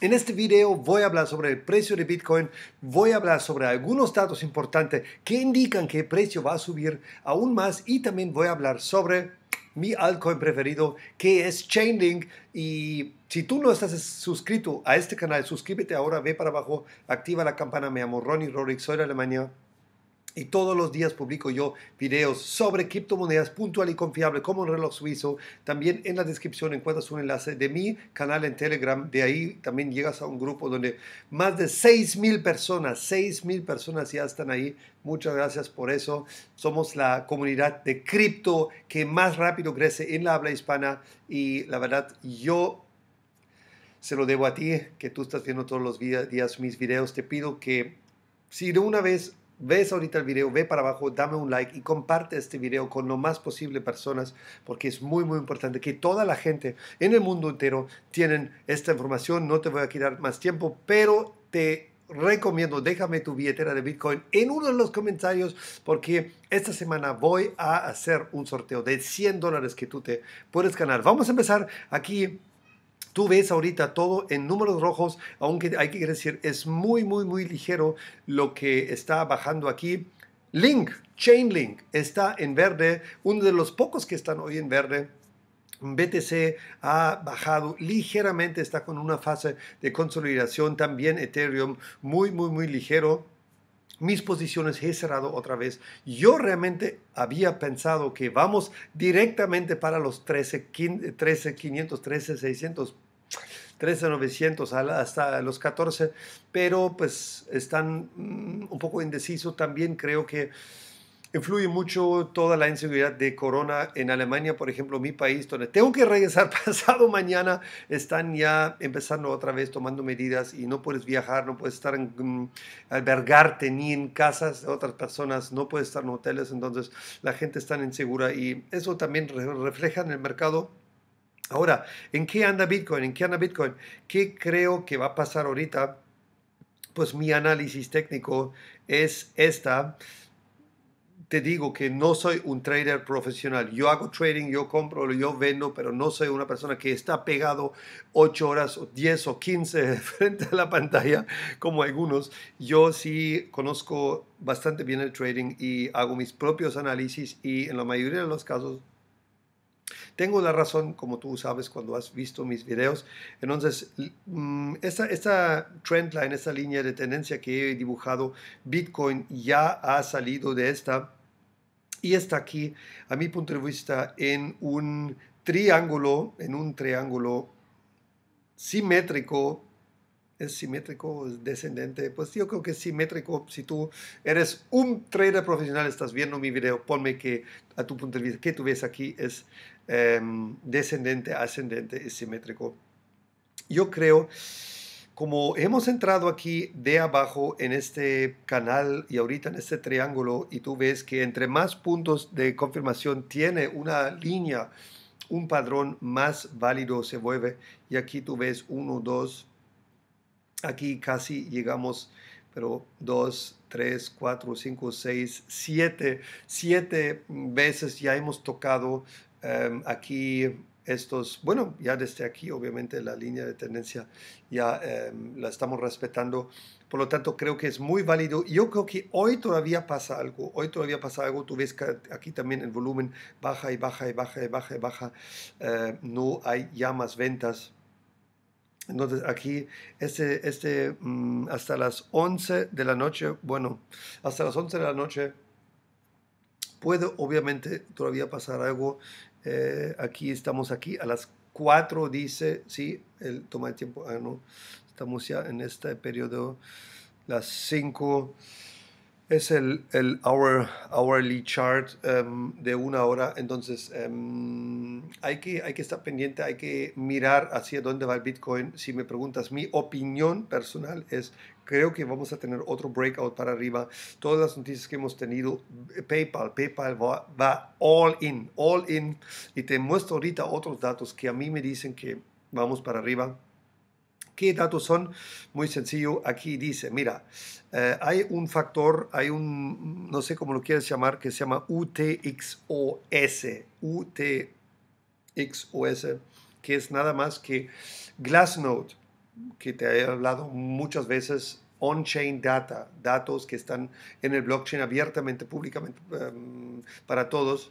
En este video voy a hablar sobre el precio de Bitcoin, voy a hablar sobre algunos datos importantes que indican que el precio va a subir aún más y también voy a hablar sobre mi altcoin preferido que es Chainlink y si tú no estás suscrito a este canal, suscríbete ahora, ve para abajo, activa la campana, me llamo Ronnie Rorick, soy de Alemania, y todos los días publico yo videos sobre criptomonedas puntual y confiable como un reloj suizo. También en la descripción encuentras un enlace de mi canal en Telegram. De ahí también llegas a un grupo donde más de 6.000 personas, 6.000 personas ya están ahí. Muchas gracias por eso. Somos la comunidad de cripto que más rápido crece en la habla hispana. Y la verdad, yo se lo debo a ti, que tú estás viendo todos los días mis videos. Te pido que si de una vez ves ahorita el video, ve para abajo, dame un like y comparte este video con lo más posible personas, porque es muy, muy importante que toda la gente en el mundo entero tienen esta información. No te voy a quitar más tiempo, pero te recomiendo, déjame tu billetera de Bitcoin en uno de los comentarios porque esta semana voy a hacer un sorteo de 100 dólares que tú te puedes ganar. Vamos a empezar aquí Tú ves ahorita todo en números rojos, aunque hay que decir, es muy, muy, muy ligero lo que está bajando aquí. Link, Chainlink, está en verde, uno de los pocos que están hoy en verde. BTC ha bajado ligeramente, está con una fase de consolidación. También Ethereum, muy, muy, muy ligero mis posiciones he cerrado otra vez. Yo realmente había pensado que vamos directamente para los 13, 15, 13 500, 13, 600 900 hasta los 14, pero pues están mm, un poco indecisos también. Creo que influye mucho toda la inseguridad de corona en Alemania, por ejemplo, mi país, donde tengo que regresar pasado mañana, están ya empezando otra vez tomando medidas y no puedes viajar, no puedes estar en mm, albergarte ni en casas de otras personas, no puedes estar en hoteles, entonces la gente está insegura y eso también refleja en el mercado Ahora, ¿en qué anda Bitcoin? ¿En qué anda Bitcoin? ¿Qué creo que va a pasar ahorita? Pues mi análisis técnico es esta. Te digo que no soy un trader profesional. Yo hago trading, yo compro, yo vendo, pero no soy una persona que está pegado 8 horas o 10 o 15 frente a la pantalla como algunos. Yo sí conozco bastante bien el trading y hago mis propios análisis y en la mayoría de los casos tengo la razón, como tú sabes, cuando has visto mis videos. Entonces, mm, esta, esta trendline, esta línea de tendencia que he dibujado, Bitcoin ya ha salido de esta y está aquí, a mi punto de vista, en un triángulo, en un triángulo simétrico es simétrico, es descendente. Pues yo creo que es simétrico. Si tú eres un trader profesional, estás viendo mi video, ponme que a tu punto de vista, que tú ves aquí es em, descendente, ascendente, es simétrico. Yo creo, como hemos entrado aquí de abajo en este canal y ahorita en este triángulo, y tú ves que entre más puntos de confirmación tiene una línea, un padrón más válido se vuelve. Y aquí tú ves 1, 2, Aquí casi llegamos, pero dos, tres, cuatro, cinco, seis, siete, siete veces ya hemos tocado em, aquí estos, bueno, ya desde aquí obviamente la línea de tendencia ya em, la estamos respetando, por lo tanto creo que es muy válido. Yo creo que hoy todavía pasa algo, hoy todavía pasa algo, tú ves que aquí también el volumen baja y baja y baja y baja y baja, eh, no hay ya más ventas. Entonces aquí este, este, mm, hasta las 11 de la noche, bueno, hasta las 11 de la noche puede obviamente todavía pasar algo. Eh, aquí estamos aquí a las 4 dice, sí, el toma de tiempo, ah, no, estamos ya en este periodo, las 5 es el, el hourly chart em, de una hora. Entonces, em, hay, que, hay que estar pendiente, hay que mirar hacia dónde va el Bitcoin. Si me preguntas, mi opinión personal es, creo que vamos a tener otro breakout para arriba. Todas las noticias que hemos tenido, PayPal, PayPal va, va all in, all in. Y te muestro ahorita otros datos que a mí me dicen que vamos para arriba. ¿Qué datos son? Muy sencillo, aquí dice, mira, eh, hay un factor, hay un, no sé cómo lo quieres llamar, que se llama UTXOS, UTXOS, que es nada más que Glassnode, que te he hablado muchas veces, on-chain data, datos que están en el blockchain abiertamente, públicamente em, para todos,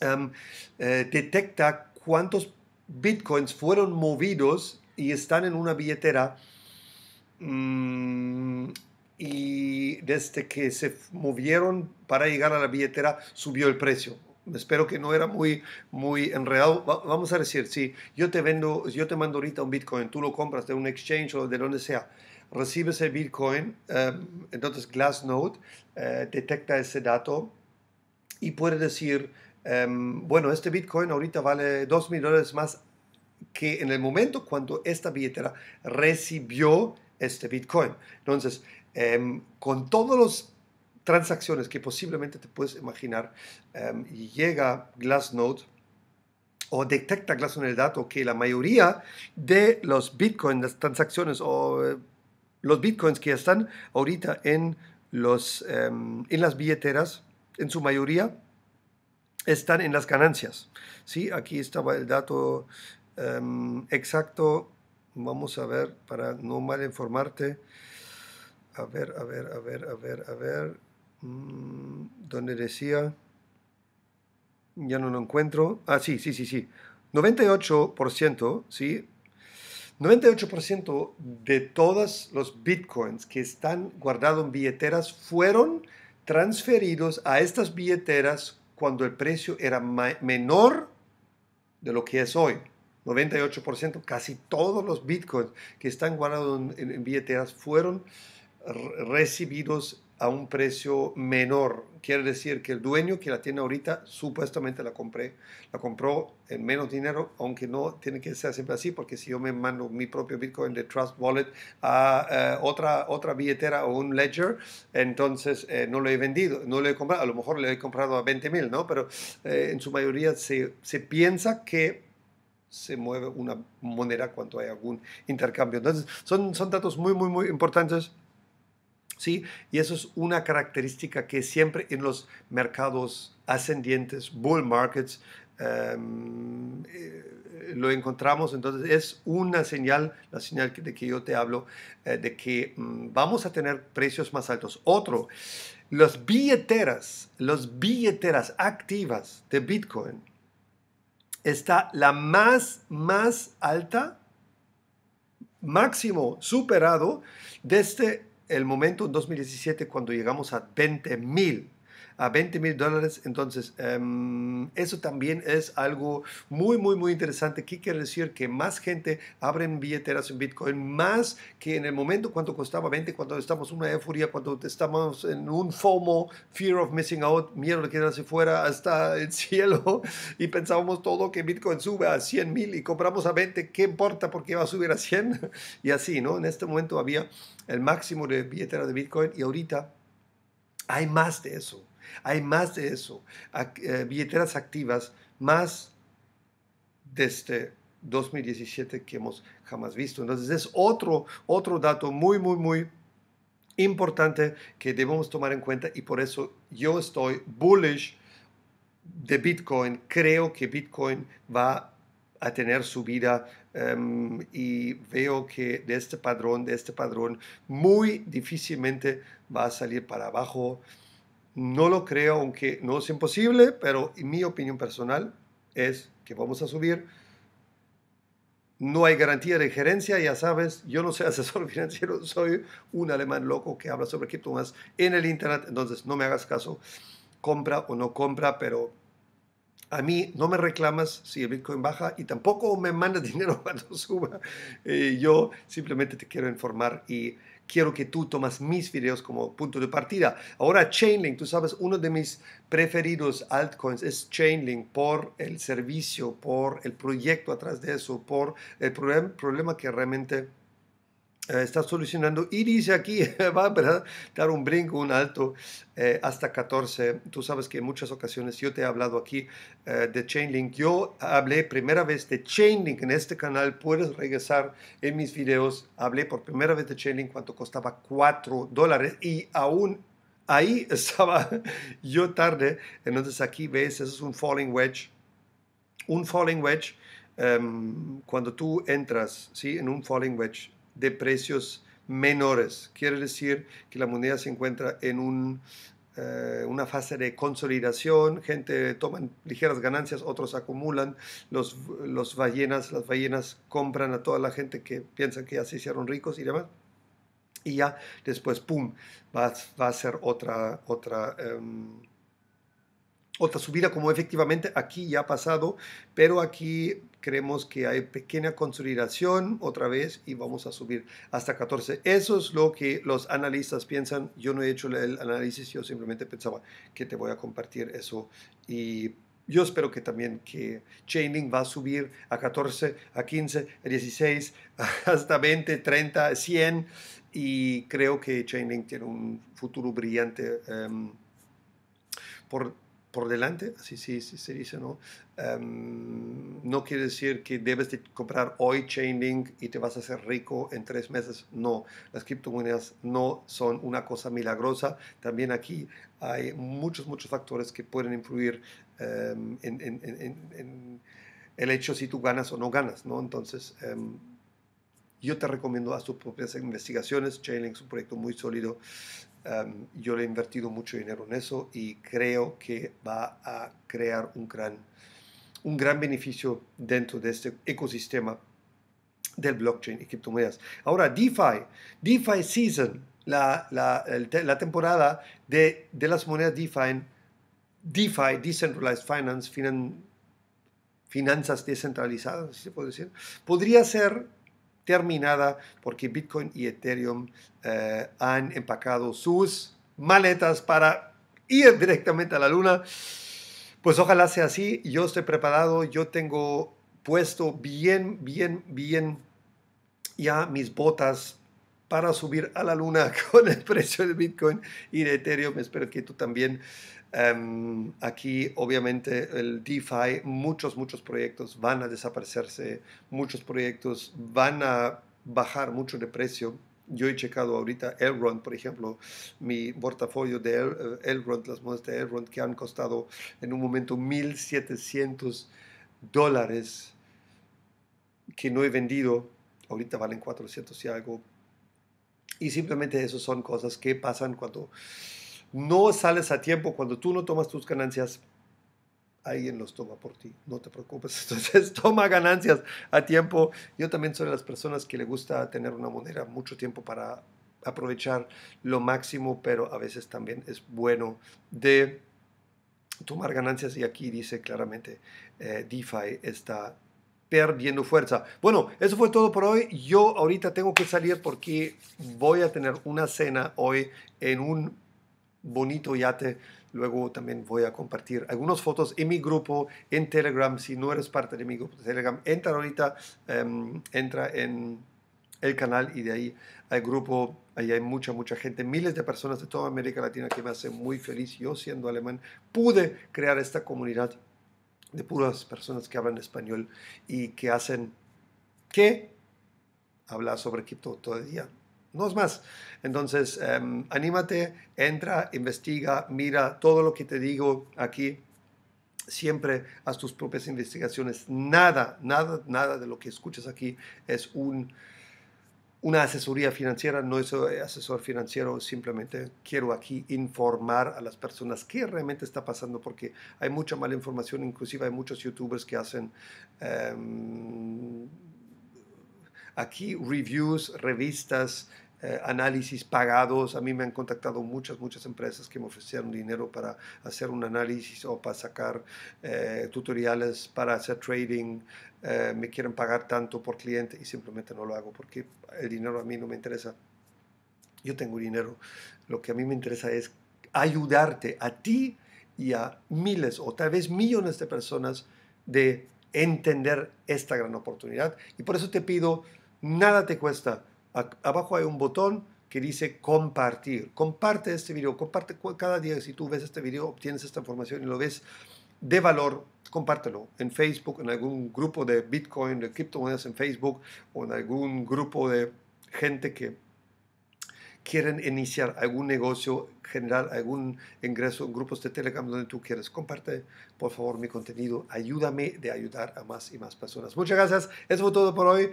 em, eh, detecta cuántos bitcoins fueron movidos y están en una billetera mm, y desde que se movieron para llegar a la billetera subió el precio. Espero que no era muy, muy enredado. vamos a decir, si yo te vendo, yo te mando ahorita un Bitcoin, tú lo compras de un exchange o de donde sea, recibes el Bitcoin, em, entonces Glassnode eh, detecta ese dato y puede decir, em, bueno, este Bitcoin ahorita vale 2 mil dólares más que en el momento cuando esta billetera recibió este Bitcoin. Entonces, em, con todas las transacciones que posiblemente te puedes imaginar, em, llega Glassnode o detecta Glassnode el dato que la mayoría de los Bitcoins, las transacciones o eh, los Bitcoins que están ahorita en, los, em, en las billeteras, en su mayoría, están en las ganancias. ¿sí? Aquí estaba el dato Em, exacto, vamos a ver, para no mal informarte. A ver, a ver, a ver, a ver, a ver. Mm, ¿Dónde donde decía. Ya no lo encuentro. Ah, sí, sí, sí, sí. 98%, ¿sí? 98% de todos los bitcoins que están guardados en billeteras fueron transferidos a estas billeteras cuando el precio era menor de lo que es hoy. 98%, casi todos los bitcoins que están guardados en, billeteras fueron recibidos a un precio menor. Quiere decir que el dueño que la tiene ahorita supuestamente la compré, la compró en menos dinero, aunque no tiene que ser siempre así, porque si yo me mando mi propio Bitcoin de Trust Wallet a eh, otra, otra billetera o un ledger, entonces eh, no lo he vendido, no lo he comprado, a lo mejor lo he comprado a 20 mil, ¿no? Pero eh, en su mayoría se, se piensa que se mueve una moneda cuando hay algún intercambio. Entonces, son, son datos muy, muy, muy importantes. ¿sí? Y eso es una característica que siempre en los mercados ascendientes, bull markets, em, eh, lo encontramos. Entonces es una señal, la señal de que yo te hablo, eh, de que mm, vamos a tener precios más altos. Otro, las billeteras, las billeteras activas de Bitcoin está la más, más alta, máximo superado desde el momento en 2017 cuando llegamos a 20 mil a 20 mil dólares. Entonces, em, eso también es algo muy, muy, muy interesante. ¿Qué quiere decir? Que más gente abre billeteras en Bitcoin, más que en el momento cuando costaba 20, cuando estamos en una euforia, cuando estamos en un FOMO, Fear of Missing Out, miedo de quedarse fuera hasta el cielo y pensábamos todo que Bitcoin sube a 100 mil y compramos a 20, ¿qué importa? Porque va a subir a 100 y así, ¿no? En este momento había el máximo de billetera de Bitcoin y ahorita hay más de eso. Hay más de eso. Eh, billeteras activas más desde 2017 este que hemos jamás visto. Entonces es otro, otro dato muy, muy, muy importante que debemos tomar en cuenta y por eso yo estoy bullish de Bitcoin. Creo que Bitcoin va a tener su vida em, y veo que de este padrón, de este padrón, muy difícilmente va a salir para abajo. No lo creo, aunque no es imposible, pero mi opinión personal es que vamos a subir. No hay garantía de gerencia, ya sabes, yo no soy asesor financiero, soy un alemán loco que habla sobre criptomonedas en el Internet, entonces no me hagas caso, compra o no compra, pero a mí no me reclamas si el Bitcoin baja y tampoco me mandas dinero cuando suba. Eh, yo simplemente te quiero informar y quiero que tú tomas mis videos como punto de partida. Ahora Chainlink, tú sabes, uno de mis preferidos altcoins es Chainlink por el servicio, por el proyecto atrás de eso, por el problema que realmente eh, está solucionando y dice aquí va a dar un brinco, un alto eh, hasta 14. Tú sabes que en muchas ocasiones yo te he hablado aquí eh, de Chainlink. Yo hablé primera vez de Chainlink en este canal. Puedes regresar en mis videos. Hablé por primera vez de Chainlink cuando costaba 4 dólares y aún ahí estaba yo tarde. Entonces aquí ves, eso es un falling wedge. Un falling wedge. Em, cuando tú entras ¿sí? en un falling wedge de precios menores. Quiere decir que la moneda se encuentra en un, eh, una fase de consolidación, gente toma ligeras ganancias, otros acumulan, los, ballenas, las ballenas compran a toda la gente que piensa que ya se hicieron ricos y demás. Y ya después, ¡pum!, va, va a ser otra, otra, em, otra subida como efectivamente aquí ya ha pasado, pero aquí creemos que hay pequeña consolidación otra vez y vamos a subir hasta 14. Eso es lo que los analistas piensan. Yo no he hecho el análisis, yo simplemente pensaba que te voy a compartir eso y yo espero que también que Chainlink va a subir a 14, a 15, a 16, hasta 20, 30, 100 y creo que Chainlink tiene un futuro brillante em, por por delante, así sí, sí se dice, ¿no? Em, no quiere decir que debes de comprar hoy Chainlink y te vas a hacer rico en tres meses. No, las criptomonedas no son una cosa milagrosa. También aquí hay muchos, muchos factores que pueden influir em, en, el hecho si tú ganas o no ganas, ¿no? Entonces... Em, yo te recomiendo a tus propias investigaciones. Chainlink es un proyecto muy sólido Em, yo le he invertido mucho dinero en eso y creo que va a crear un gran, un gran beneficio dentro de este ecosistema del blockchain y criptomonedas. Ahora, DeFi, DeFi Season, la, la, la temporada de, de, las monedas DeFi, DeFi, Decentralized Finance, finanzas descentralizadas, si se puede decir, podría ser terminada porque Bitcoin y Ethereum eh, han empacado sus maletas para ir directamente a la luna. Pues ojalá sea así. Yo estoy preparado. Yo tengo puesto bien, bien, bien ya mis botas para subir a la luna con el precio de Bitcoin y de Ethereum. Espero que tú también. Em, aquí obviamente el DeFi, muchos, muchos proyectos van a desaparecerse, muchos proyectos van a bajar mucho de precio. Yo he checado ahorita Elrond, por ejemplo, mi portafolio de eh, Elrond, las monedas de Elrond que han costado en un momento 1.700 dólares que no he vendido, ahorita valen 400 y algo, y simplemente eso son cosas que pasan cuando no sales a tiempo, cuando tú no tomas tus ganancias, alguien los toma por ti, no te preocupes. Entonces toma ganancias a tiempo. Yo también soy de las personas que le gusta tener una moneda mucho tiempo para aprovechar lo máximo, pero a veces también es bueno de tomar ganancias y aquí dice claramente eh, DeFi está perdiendo fuerza. Bueno, eso fue todo por hoy. Yo ahorita tengo que salir porque voy a tener una cena hoy en un bonito yate. Luego también voy a compartir algunas fotos en mi grupo en Telegram. Si no eres parte de mi grupo de Telegram, entra ahorita, em, entra en el canal y de ahí al grupo. Ahí hay mucha, mucha gente, miles de personas de toda América Latina que me hacen muy feliz. Yo siendo alemán pude crear esta comunidad de puras personas que hablan español y que hacen que hablar sobre Egipto todavía. No es más. Entonces, em, anímate, entra, investiga, mira todo lo que te digo aquí. Siempre haz tus propias investigaciones. Nada, nada, nada de lo que escuchas aquí es un una asesoría financiera no es asesor financiero, simplemente quiero aquí informar a las personas qué realmente está pasando, porque hay mucha mala información, inclusive hay muchos youtubers que hacen... Em, aquí reviews, revistas, eh, análisis pagados. A mí me han contactado muchas, muchas empresas que me ofrecieron dinero para hacer un análisis o para sacar eh, tutoriales para hacer trading. Eh, me quieren pagar tanto por cliente y simplemente no lo hago porque el dinero a mí no me interesa. Yo tengo dinero. Lo que a mí me interesa es ayudarte a ti y a miles o tal vez millones de personas de entender esta gran oportunidad. Y por eso te pido, nada te cuesta abajo hay un botón que dice compartir. Comparte este video, comparte cada día. Si tú ves este video, obtienes esta información y lo ves de valor, compártelo en Facebook, en algún grupo de Bitcoin, de criptomonedas en Facebook o en algún grupo de gente que quieren iniciar algún negocio, general, algún ingreso en grupos de Telegram donde tú quieres. Comparte, por favor, mi contenido. Ayúdame de ayudar a más y más personas. Muchas gracias. Eso fue todo por hoy.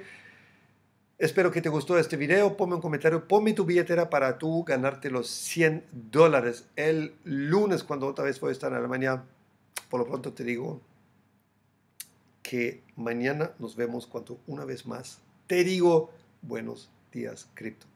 Espero que te gustó este video. Ponme un comentario, ponme tu billetera para tú ganarte los 100 dólares el lunes cuando otra vez voy a estar en Alemania. Por lo pronto te digo que mañana nos vemos cuando una vez más te digo buenos días cripto.